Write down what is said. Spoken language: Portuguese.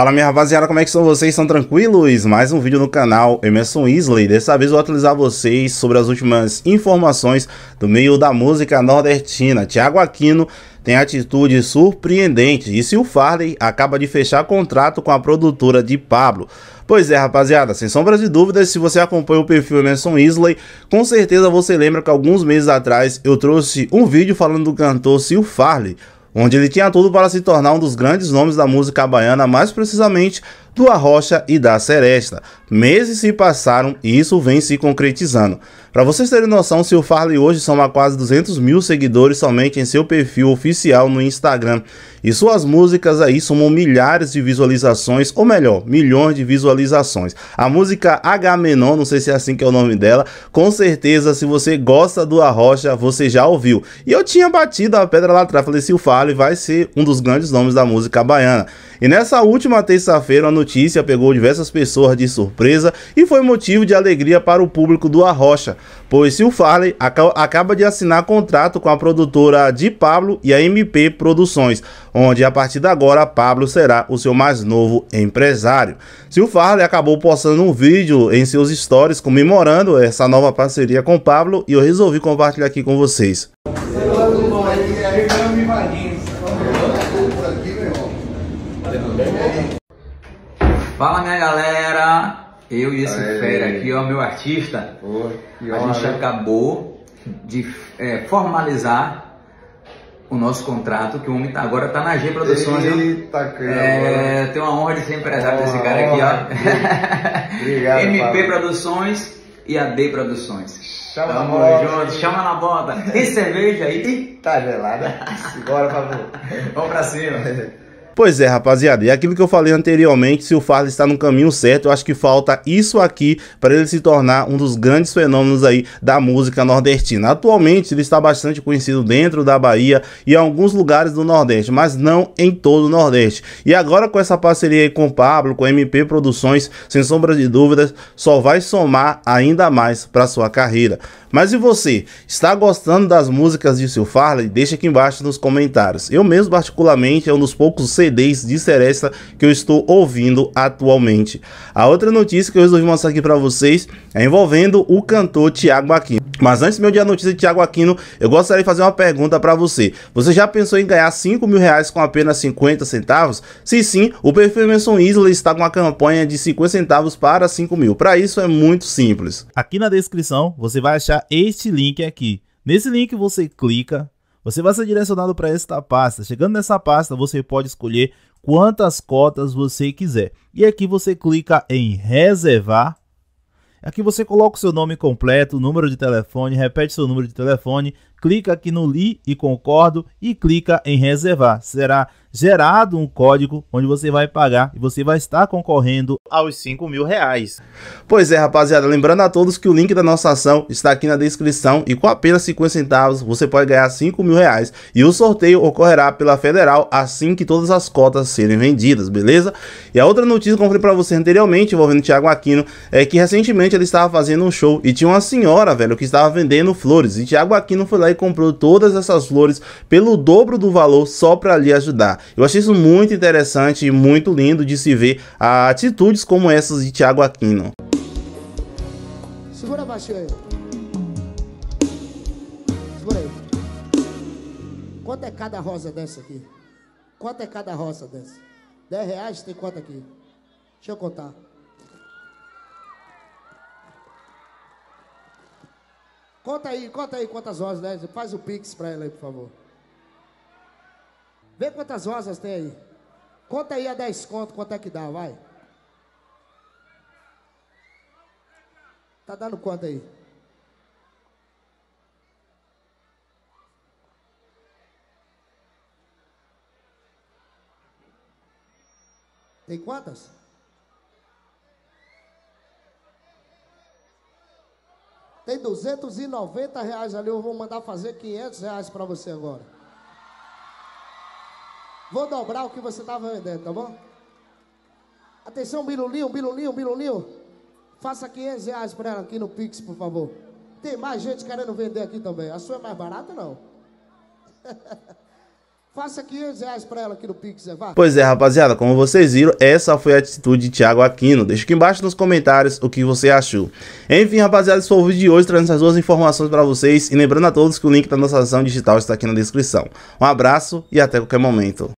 Fala minha rapaziada, como é que são vocês? Estão tranquilos? Mais um vídeo no canal Emerson Isley. Dessa vez eu vou atualizar vocês sobre as últimas informações do meio da música nordestina. Tiago Aquino tem atitude surpreendente e o Farley acaba de fechar contrato com a produtora de Pablo. Pois é, rapaziada, sem sombras de dúvidas, se você acompanha o perfil Emerson Isley, com certeza você lembra que alguns meses atrás eu trouxe um vídeo falando do cantor Sil Farley onde ele tinha tudo para se tornar um dos grandes nomes da música baiana, mais precisamente do Arrocha e da Seresta. Meses se passaram e isso vem se concretizando. Para vocês terem noção, Sil Farley hoje soma quase 200 mil seguidores somente em seu perfil oficial no Instagram. E suas músicas aí somam milhares de visualizações, ou melhor, milhões de visualizações. A música Agamenon, não sei se é assim que é o nome dela, com certeza se você gosta do Arrocha, você já ouviu. E eu tinha batido a pedra lá atrás, falei, Sil Farley vai ser um dos grandes nomes da música baiana. E nessa última terça-feira, a notícia pegou diversas pessoas de surpresa e foi motivo de alegria para o público do Arrocha, pois Sil Farley acaba de assinar contrato com a produtora de Pablo e a MP Produções, onde a partir de agora Pablo será o seu mais novo empresário. Sil Farley acabou postando um vídeo em seus stories comemorando essa nova parceria com Pablo e eu resolvi compartilhar aqui com vocês. eu, Fala minha galera! Eu e esse Aê. fera aqui, ó, meu artista, a gente acabou de é, formalizar o nosso contrato, que o homem tá, agora tá na G Produções. Eita, cara. É, tenho a honra de ser empresário desse cara aqui, ó. Obrigado, MP Paulo. Produções e a D Produções. Chama Tamo na bota. Junto, chama na bota. Tem cerveja aí? Tá gelada. Bora, favor. Vamos pra cima. Pois é, rapaziada, e é aquilo que eu falei anteriormente, se o Farley está no caminho certo, eu acho que falta isso aqui para ele se tornar um dos grandes fenômenos aí da música nordestina. Atualmente ele está bastante conhecido dentro da Bahia e em alguns lugares do Nordeste, mas não em todo o Nordeste. E agora com essa parceria aí com o Pablo, com a MP Produções, sem sombra de dúvidas, só vai somar ainda mais para sua carreira. Mas e você? Está gostando das músicas de Sil Farley? Deixa aqui embaixo nos comentários. Eu mesmo particularmente é um dos poucos CDs de Seresta que eu estou ouvindo atualmente. A outra notícia que eu resolvi mostrar aqui para vocês é envolvendo o cantor Tiago Aquino. Mas antes meu dia notícia de Tiago Aquino, eu gostaria de fazer uma pergunta para você. Você já pensou em ganhar 5 mil reais com apenas 50 centavos? Se sim, o perfil Emerson Isla está com uma campanha de 50 centavos para 5 mil. Para isso é muito simples. Aqui na descrição você vai achar este link aqui. Nesse link você clica, você vai ser direcionado para esta pasta. Chegando nessa pasta, você pode escolher quantas cotas você quiser. E aqui você clica em reservar. Aqui você coloca o seu nome completo, número de telefone, repete seu número de telefone, clica aqui no Li e Concordo e clica em Reservar. Será gerado um código onde você vai pagar e você vai estar concorrendo aos 5 mil reais. Pois é, rapaziada, lembrando a todos que o link da nossa ação está aqui na descrição e com apenas 50 centavos você pode ganhar 5 mil reais e o sorteio ocorrerá pela Federal assim que todas as cotas serem vendidas, beleza? E a outra notícia que eu falei para você anteriormente envolvendo o Thiago Aquino é que recentemente ele estava fazendo um show e tinha uma senhora, velho, que estava vendendo flores e Thiago Aquino foi lá e comprou todas essas flores pelo dobro do valor só para lhe ajudar. Eu achei isso muito interessante e muito lindo de se ver atitudes como essas de Tiago Aquino. Segura baixinho aí. Segura aí. Quanto é cada rosa dessa aqui? Quanto é cada rosa dessa? 10 reais tem quanto aqui? Deixa eu contar. conta aí, conta aí quantas rosas, né? Faz o pix pra ela aí, por favor. Vê quantas rosas tem aí. Conta aí a 10 conto, quanto é que dá, vai. Tá dando quanto aí? Tem quantas? gastei 290 reais ali, eu vou mandar fazer 500 reais para você agora. Vou dobrar o que você tava vendendo, tá bom? Atenção, bilulinho, bilulinho, bilulinho. Faça 500 reais para ela aqui no Pix, por favor. Tem mais gente querendo vender aqui também. A sua é mais barata, não? Faça 500 reais pra ela aqui no Pix, vá. Pois é, rapaziada, como vocês viram, essa foi a atitude de Thiago Aquino. Deixa aqui embaixo nos comentários o que você achou. Enfim, rapaziada, esse foi o vídeo de hoje, trazendo essas duas informações pra vocês. E lembrando a todos que o link da nossa ação digital está aqui na descrição. Um abraço e até qualquer momento.